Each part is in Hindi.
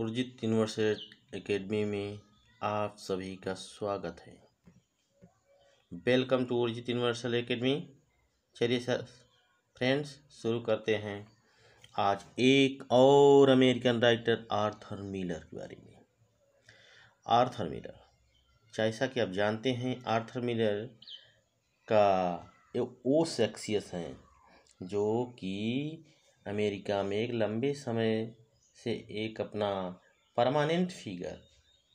उर्जित यूनिवर्सिटी एकेडमी में आप सभी का स्वागत है welcome to Urjit universal academy चलिए सर फ्रेंड्स शुरू करते हैं आज एक और अमेरिकन राइटर आर्थर मिलर के बारे में आर्थर मिलर जैसा कि आप जानते हैं आर्थर मिलर का वो शख्सियत हैं जो कि अमेरिका में एक लंबे समय से एक अपना परमानेंट फिगर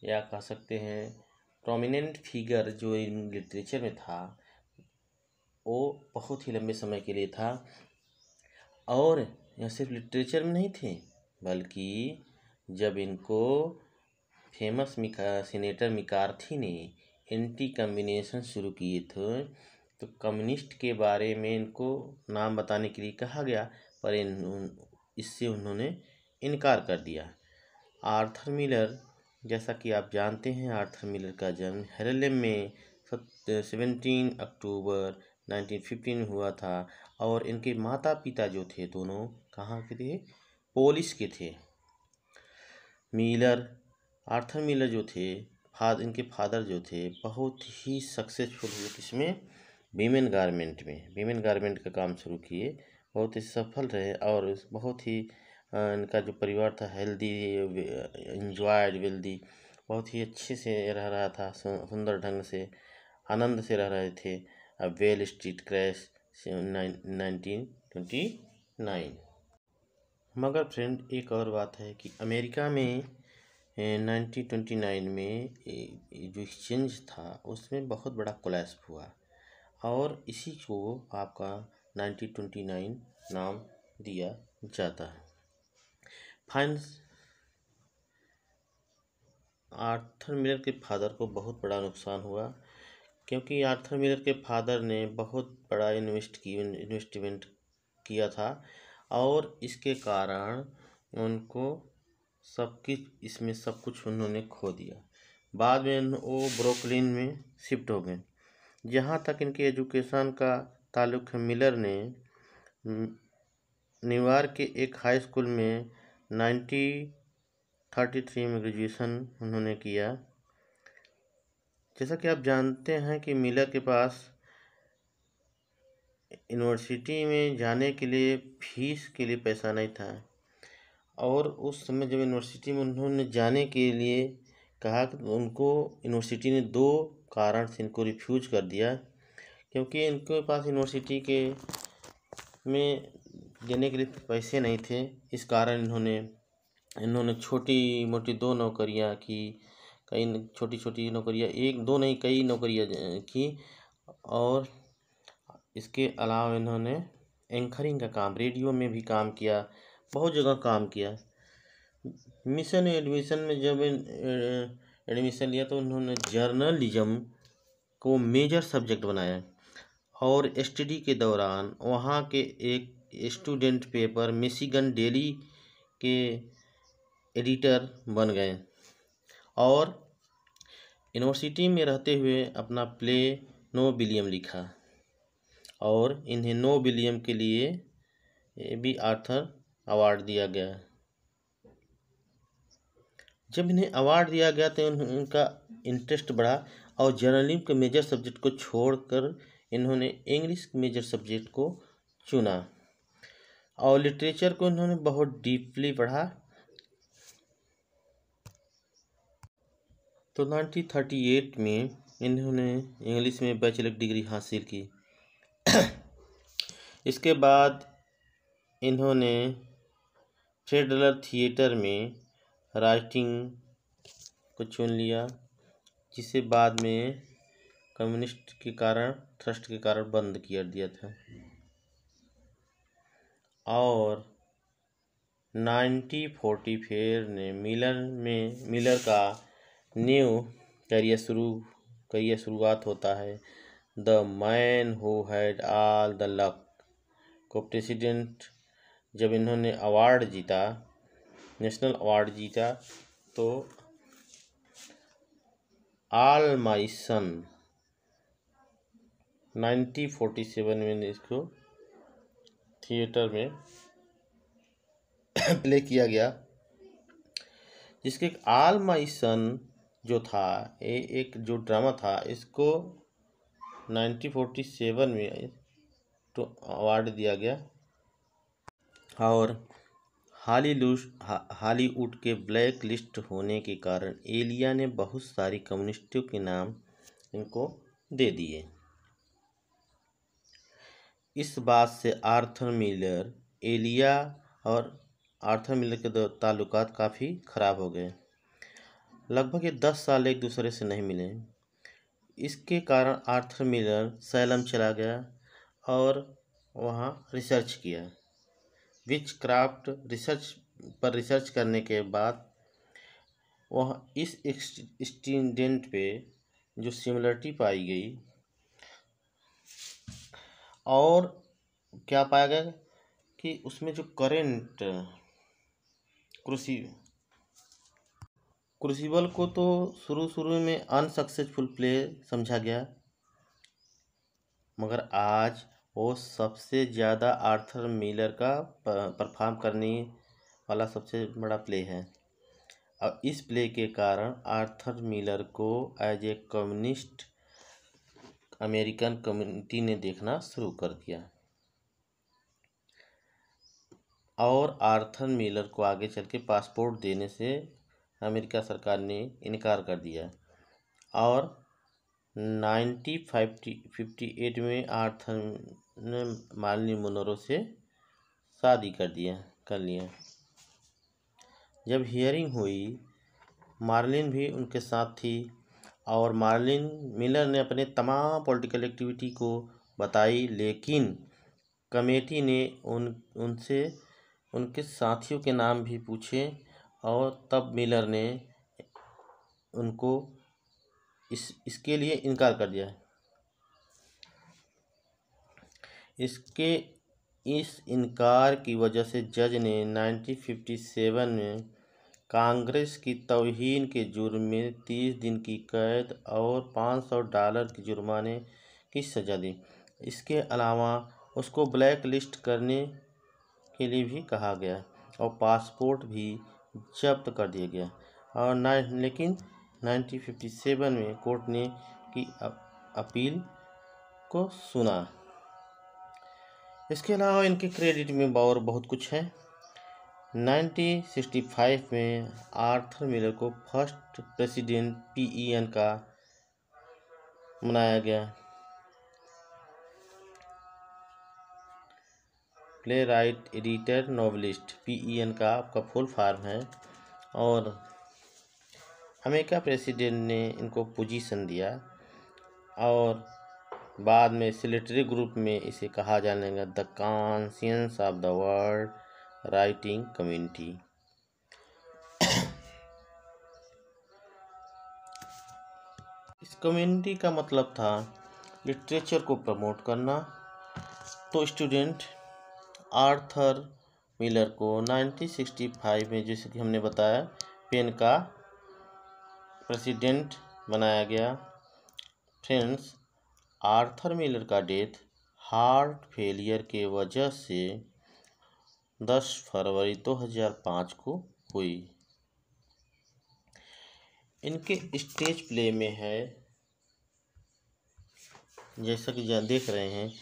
या कह सकते हैं प्रोमिनेंट फिगर जो इन लिटरेचर में था वो बहुत ही लंबे समय के लिए था और यह सिर्फ लिटरेचर में नहीं थे बल्कि जब इनको फेमस मिका सीनेटर मिकार्थी ने एंटी कम्बिनेशन शुरू किए थे तो कम्युनिस्ट के बारे में इनको नाम बताने के लिए कहा गया पर इन इससे उन्होंने इनकार कर दिया आर्थर मिलर जैसा कि आप जानते हैं आर्थर मिलर का जन्म हेरलेम में सेवनटीन अक्टूबर 1915 हुआ था और इनके माता पिता जो थे दोनों कहाँ के थे पोलिस के थे मिलर आर्थर मिलर जो थे फाद इनके फादर जो थे बहुत ही सक्सेसफुल हुए किसमें वीमेन गारमेंट में वीमेन गारमेंट का काम शुरू किए बहुत ही सफल रहे और बहुत ही इनका जो परिवार था हेल्दी इंजॉयड वेल्दी बहुत ही अच्छे से रह रहा था सुंदर ढंग से आनंद से रह रहे थे अब wall street crash nineteen twenty nine मगर फ्रेंड एक और बात है कि अमेरिका में नाइनटीन ट्वेंटी नाइन में जो एक्सचेंज था उसमें बहुत बड़ा क्लैश हुआ और इसी को आपका नाइनटीन ट्वेंटी नाइन नाम दिया जाता है फाइंस आर्थर मिलर के फादर को बहुत बड़ा नुकसान हुआ क्योंकि आर्थर मिलर के फादर ने बहुत बड़ा इन्वेस्ट की इन्वेस्टमेंट किया था और इसके कारण उनको सब कुछ इसमें सब कुछ उन्होंने खो दिया बाद में वो ब्रोकलिन में शिफ्ट हो गए जहाँ तक इनके एजुकेशन का ताल्लुक मिलर ने न्यूयॉर्क के एक हाई स्कूल में नाइन्टी थर्टी थ्री में ग्रेजुएशन उन्होंने किया जैसा कि आप जानते हैं कि मीला के पास यूनिवर्सिटी में जाने के लिए फीस के लिए पैसा नहीं था और उस समय जब यूनिवर्सिटी में उन्होंने जाने के लिए कहा कि उनको यूनिवर्सिटी ने दो कारण से इनको रिफ्यूज कर दिया क्योंकि इनके पास यूनिवर्सिटी के में देने के लिए पैसे नहीं थे इस कारण इन्होंने इन्होंने छोटी मोटी दो नौकरियां की कई छोटी छोटी नौकरियां एक दो नहीं कई नौकरियां की और इसके अलावा इन्होंने एंकरिंग का काम रेडियो में भी काम किया बहुत जगह काम किया मिशन एडमिशन में जब एडमिशन लिया तो उन्होंने जर्नलिज्म को मेजर सब्जेक्ट बनाया और स्टडी के दौरान वहाँ के एक स्टूडेंट पेपर मिशिगन डेली के एडिटर बन गए और यूनिवर्सिटी में रहते हुए अपना प्ले नो विलियम लिखा और इन्हें नो विलियम के लिए भी आर्थर अवार्ड दिया गया जब इन्हें अवार्ड दिया गया तो उनका इंटरेस्ट बढ़ा और जर्नलिज्म के मेजर सब्जेक्ट को छोड़कर इन्होंने इंग्लिश मेजर सब्जेक्ट को चुना और लिटरेचर को इन्होंने बहुत डीपली पढ़ा तो 1938 में इन्होंने इंग्लिश में बैचलर डिग्री हासिल की इसके बाद इन्होंने फेडरल थिएटर में राइटिंग को चुन लिया जिसे बाद में कम्युनिस्ट के कारण ट्रस्ट के कारण बंद किया दिया था और नाइनटीन फोर्टी फेर ने मिलर में मिलर का न्यू करियर शुरू करियर शुरुआत होता है the man who had all the luck को प्रेसिडेंट जब इन्होंने अवार्ड जीता नेशनल अवार्ड जीता तो all my son nineteen forty seven में इसको थिएटर में प्ले किया गया जिसके आल माई सन जो था ये एक जो ड्रामा था इसको 1947 में तो अवार्ड दिया गया और हा, हॉलीवुड के ब्लैक लिस्ट होने के कारण एलिया ने बहुत सारी कम्युनिस्टों के नाम इनको दे दिए इस बात से आर्थर मिलर एलिया और आर्थर मिलर के दो ताल्लुकात काफ़ी ख़राब हो गए लगभग ये दस साल एक दूसरे से नहीं मिले इसके कारण आर्थर मिलर सैलम चला गया और वहाँ रिसर्च किया विच क्राफ्ट रिसर्च पर रिसर्च करने के बाद वहाँ इस एक्सटीडेंट पे जो सिमिलरिटी पाई गई और क्या पाया गया कि उसमें जो करेंट कृषि क्रूसीबल को तो शुरू शुरू में अनसक्सेसफुल प्ले समझा गया मगर आज वो सबसे ज़्यादा आर्थर मिलर का परफॉर्म करने वाला सबसे बड़ा प्ले है और इस प्ले के कारण आर्थर मिलर को as a communist American community ने देखना शुरू कर दिया और आर्थर मिलर को आगे चल के पासपोर्ट देने से अमेरिका सरकार ने इनकार कर दिया और नाइन्टी फिफ्टी एट में आर्थर ने मालिनी मुनरों से शादी कर दिया कर लिया जब हियरिंग हुई मार्लिन भी उनके साथ थी और मार्लिन मिलर ने अपने तमाम पॉलिटिकल एक्टिविटी को बताई लेकिन कमेटी ने उन उनसे उनके साथियों के नाम भी पूछे और तब मिलर ने उनको इस इसके लिए इनकार कर दिया इसके इस इनकार की वजह से जज ने 1957 में कांग्रेस की तोहन के जुर्म में तीस दिन की कैद और पाँच सौ डॉलर के जुर्माने की सज़ा दी इसके अलावा उसको ब्लैक लिस्ट करने के लिए भी कहा गया और पासपोर्ट भी जब्त कर दिया गया और ना लेकिन 1957 में कोर्ट ने की अपील को सुना इसके अलावा इनके क्रेडिट में और बहुत कुछ है 1965 में आर्थर मिलर को फर्स्ट प्रेसिडेंट पीईएन का मनाया गया playwright editor novelist PEN का आपका फुल फार्म है और अमेरिका प्रेसिडेंट ने इनको पोजीशन दिया और बाद में सिलेटरी ग्रुप में इसे कहा जाने लगा the conscience of the world writing community इस कम्युनिटी का मतलब था लिटरेचर को प्रमोट करना तो स्टूडेंट आर्थर मिलर को 1965 में जैसे कि हमने बताया पेन का प्रेसिडेंट बनाया गया फ्रेंड्स आर्थर मिलर का डेथ हार्ट फेलियर के वजह से दस फरवरी दो हजार पाँच को हुई इनके स्टेज प्ले में है जैसा कि जहाँ देख रहे हैं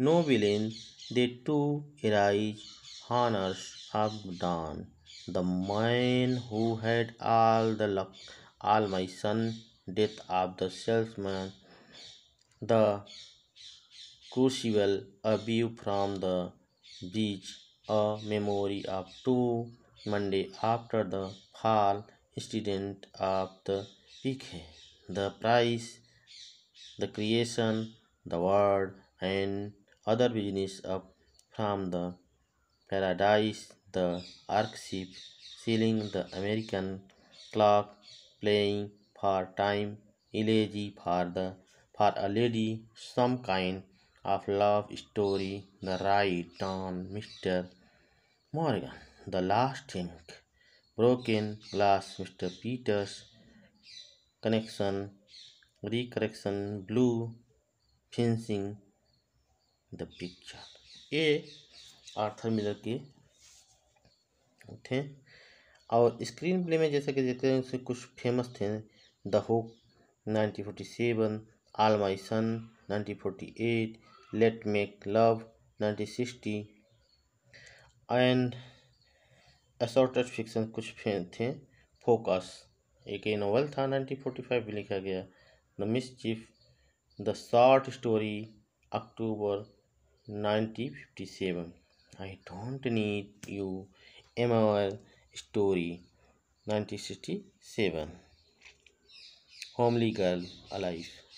no villain they too arise honours of dawn the man who had all the luck all my son death of the salesman the crucible a view from the beach a memory of two Monday after the fall student of the week. The price, the creation, the word and other business up from the paradise, the ark ship, sailing the American clock, playing for time, elegy for the for a lady, some kind of Love Story, The Right on Mr. Morgan, The Last Ink, Broken Glass, Mr. Peters, Connection, Recorrection, Blue, Fencing, the picture ये आर्थर मिलर के थे और स्क्रीन प्ले में जैसा कि देखते हैं उसमें कुछ फेमस थे the hope 1947 all my son 1948 let make love nineteen sixty and assorted fiction कुछ थे फोकस एक ये नॉवल था 1945 में लिखा गया the mischief the short story October 1957 I don't need you anymore story 1967 homely girl अलाइफ